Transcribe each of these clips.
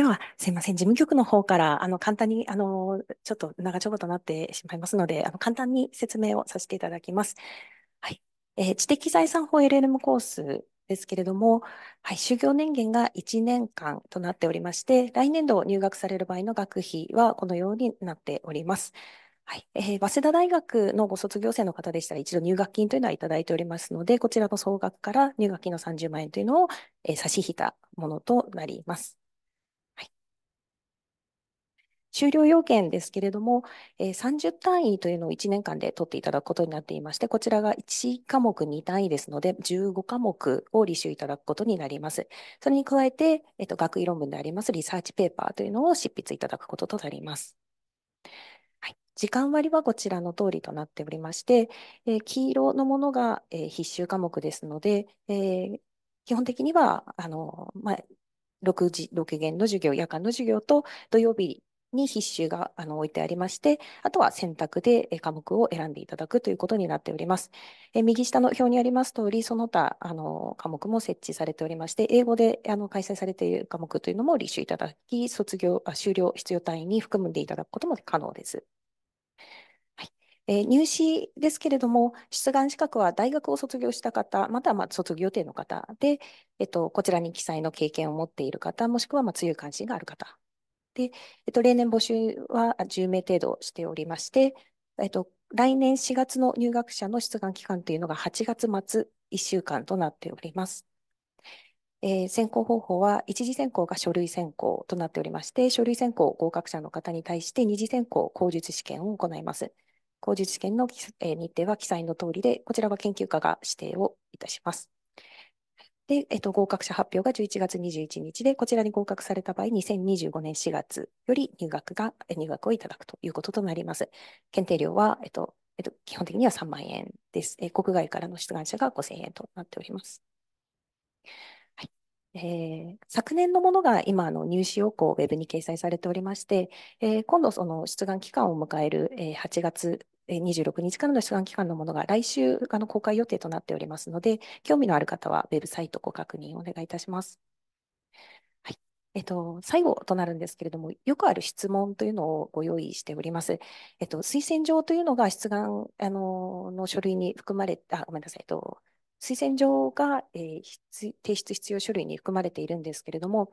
では、すいません。事務局の方から、あの、簡単に、あの、ちょっと長丁場となってしまいますので、あの、簡単に説明をさせていただきます。はい。えー、知的財産法 LLM コースですけれども、はい、就業年限が1年間となっておりまして、来年度入学される場合の学費はこのようになっております。はいえー、早稲田大学のご卒業生の方でしたら、一度入学金というのはいただいておりますので、こちらの総額から入学金の30万円というのを、えー、差し引いたものとなります。終了要件ですけれども、えー、30単位というのを1年間で取っていただくことになっていまして、こちらが1科目2単位ですので、15科目を履修いただくことになります。それに加えて、えっと、学位論文でありますリサーチペーパーというのを執筆いただくこととなります。時間割はこちらの通りとなっておりまして、えー、黄色のものが、えー、必修科目ですので、えー、基本的には、あの、まあ、6時、6限の授業、夜間の授業と土曜日に必修があの置いてありまして、あとは選択で科目を選んでいただくということになっております。え右下の表にあります通り、その他あの科目も設置されておりまして、英語であの開催されている科目というのも履修いただき、卒業あ修了必要単位に含んでいただくことも可能です。え入試ですけれども、出願資格は大学を卒業した方、またはま卒業予定の方で、えっと、こちらに記載の経験を持っている方、もしくはま強い関心がある方で、えっと、例年募集は10名程度しておりまして、えっと、来年4月の入学者の出願期間というのが8月末1週間となっております。えー、選考方法は、一次選考が書類選考となっておりまして、書類選考合格者の方に対して、二次選考口述試験を行います。口述試験の、えー、日程は記載の通りで、こちらは研究科が指定をいたします。で、えっと、合格者発表が11月21日で、こちらに合格された場合、2025年4月より入学が、入学をいただくということとなります。検定料は、えっと、えっと、基本的には3万円です。え国外からの出願者が5000円となっております。はいえー、昨年のものが今の入試要項をウェブに掲載されておりまして、えー、今度その出願期間を迎える、えー、8月26日からの出願期間のものが来週あの公開予定となっておりますので、興味のある方はウェブサイトご確認お願いいたします。はい、えっと、最後となるんですけれども、よくある質問というのをご用意しております。えっと、推薦状というのが出願あのの書類に含まれた、ごめんなさい、えっと、推薦状が、えー、提出必要書類に含まれているんですけれども、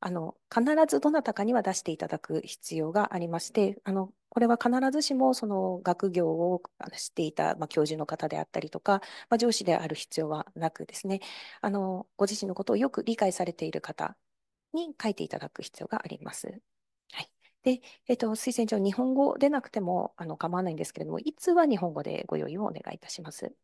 あの必ずどなたかには出していただく必要がありまして、あのこれは必ずしもその学業をしていた、教授の方であったりとか、まあ、上司である必要はなくですねあのご自身のことをよく理解されている方に書いていただく必要があります。はいでえっと、推薦状、日本語でなくてもあの構わないんですけれども、いつは日本語でご用意をお願いいたします。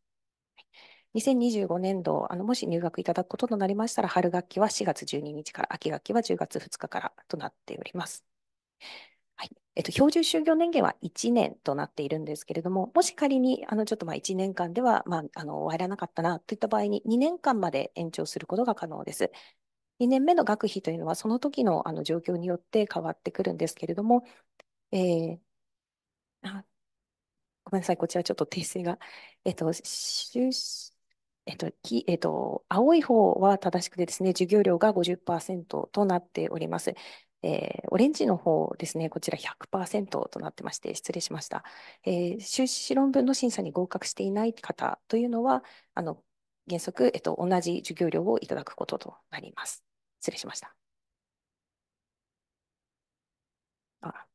2025年度、あのもし入学いただくこととなりましたら、春学期は4月12日から、秋学期は10月2日からとなっております。えっと、標準就業年限は1年となっているんですけれども、もし仮にあのちょっとまあ1年間では、まあ、あの終わらなかったなといった場合に、2年間まで延長することが可能です。2年目の学費というのは、その時のあの状況によって変わってくるんですけれども、えー、あごめんなさい、こちらちょっと訂正が。えっと、えっと、きえっと、青い方は正しくてですね、授業料が50%となっております。えー、オレンジの方ですね、こちら100%となってまして、失礼しました。えー、修士論文の審査に合格していない方というのは、あの原則、えっと、同じ授業料をいただくこととなります。失礼しました。あ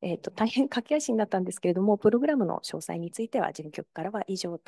えっと、と大変駆け足になったんですけれども、プログラムの詳細については、事務局からは以上と